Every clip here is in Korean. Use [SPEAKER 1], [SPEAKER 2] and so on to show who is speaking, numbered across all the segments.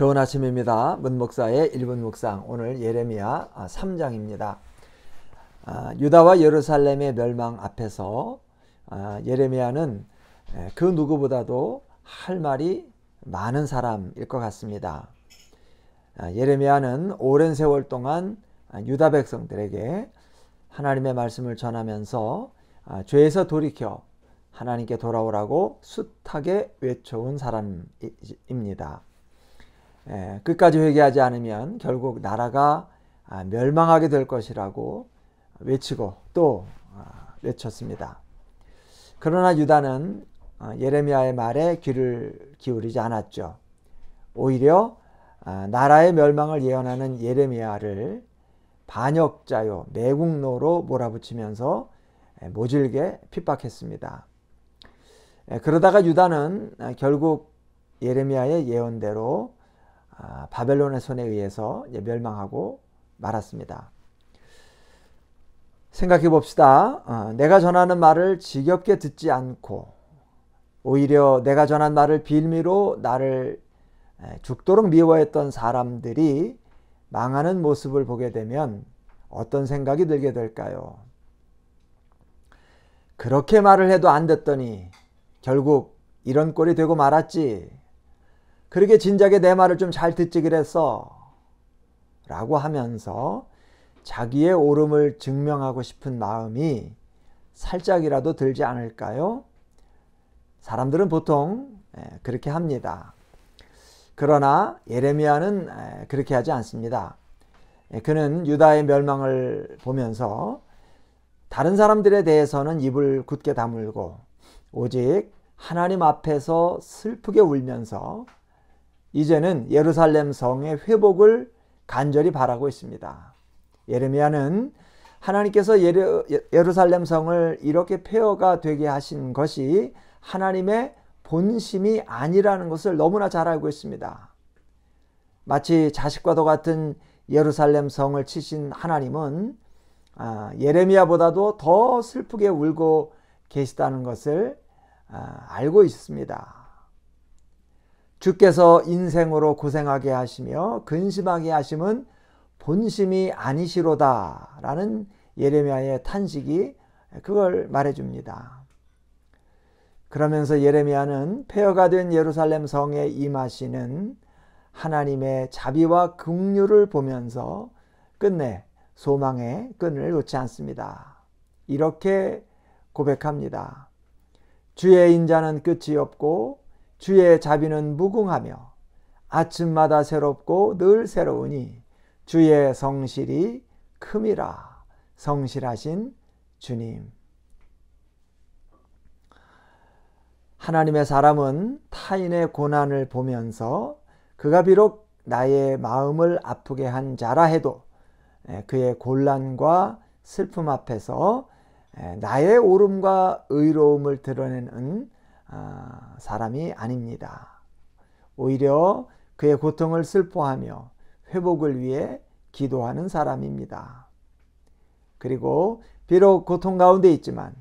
[SPEAKER 1] 좋은 아침입니다. 문목사의 1분 묵상 오늘 예레미야 3장입니다. 아, 아, 유다와 예루살렘의 멸망 앞에서 아, 예레미야는 그 누구보다도 할 말이 많은 사람일 것 같습니다. 예레미야는 오랜 세월 동안 유다 백성들에게 하나님의 말씀을 전하면서 죄에서 돌이켜 하나님께 돌아오라고 숱하게 외쳐온 사람입니다. 예, 끝까지 회개하지 않으면 결국 나라가 아, 멸망하게 될 것이라고 외치고 또 아, 외쳤습니다. 그러나 유다는 아, 예레미야의 말에 귀를 기울이지 않았죠. 오히려 나라의 멸망을 예언하는 예레미야를 반역자요 매국노로 몰아붙이면서 예, 모질게 핍박했습니다. 예, 그러다가 유다는 결국 예레미야의 예언대로 아, 바벨론의 손에 의해서 멸망하고 말았습니다. 생각해 봅시다. 어, 내가 전하는 말을 지겹게 듣지 않고 오히려 내가 전한 말을 빌미로 나를 죽도록 미워했던 사람들이 망하는 모습을 보게 되면 어떤 생각이 들게 될까요? 그렇게 말을 해도 안 됐더니 결국 이런 꼴이 되고 말았지 그렇게 진작에 내 말을 좀 잘 듣지 그랬어. 라고 하면서 자기의 옳음을 증명하고 싶은 마음이 살짝이라도 들지 않을까요? 사람들은 보통 예, 그렇게 합니다. 그러나 예레미야는 예, 그렇게 하지 않습니다. 예, 그는 유다의 멸망을 보면서 다른 사람들에 대해서는 입을 굳게 다물고 오직 하나님 앞에서 슬프게 울면서 이제는 예루살렘 성의 회복을 간절히 바라고 있습니다. 예레미야는 하나님께서 예루, 예루살렘 성을 이렇게 폐허가 되게 하신 것이 하나님의 본심이 아니라는 것을 너무나 잘 알고 있습니다. 마치 자식과도 같은 예루살렘 성을 치신 하나님은 아, 예레미야보다도 더 슬프게 울고 계시다는 것을 아, 알고 있습니다. 주께서 인생으로 고생하게 하시며 근심하게 하심은 본심이 아니시로다 라는 예레미야의 탄식이 그걸 말해줍니다. 그러면서 예레미야는 폐허가 된 예루살렘 성에 임하시는 하나님의 자비와 긍휼을 보면서 끝내 소망의 끈을 놓지 않습니다. 이렇게 고백합니다. 주의 인자는 끝이 없고 주의 자비는 무궁하며 아침마다 새롭고 늘 새로우니 주의 성실이 큼이라 성실하신 주님. 하나님의 사람은 타인의 고난을 보면서 그가 비록 나의 마음을 아프게 한 자라 해도 그의 곤란과 슬픔 앞에서 나의 오름과 의로움을 드러내는 아, 사람이 아닙니다. 오히려 그의 고통을 슬퍼하며 회복을 위해 기도하는 사람입니다. 그리고 비록 고통 가운데 있지만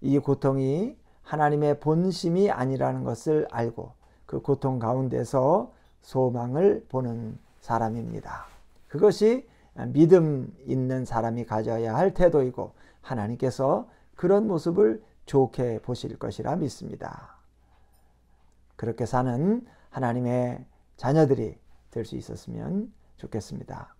[SPEAKER 1] 이 고통이 하나님의 본심이 아니라는 것을 알고 그 고통 가운데서 소망을 보는 사람입니다. 그것이 믿음 있는 사람이 가져야 할 태도이고 하나님께서 그런 모습을 좋게 보실 것이라 믿습니다. 그렇게 사는 하나님의 자녀들이 될 수 있었으면 좋겠습니다.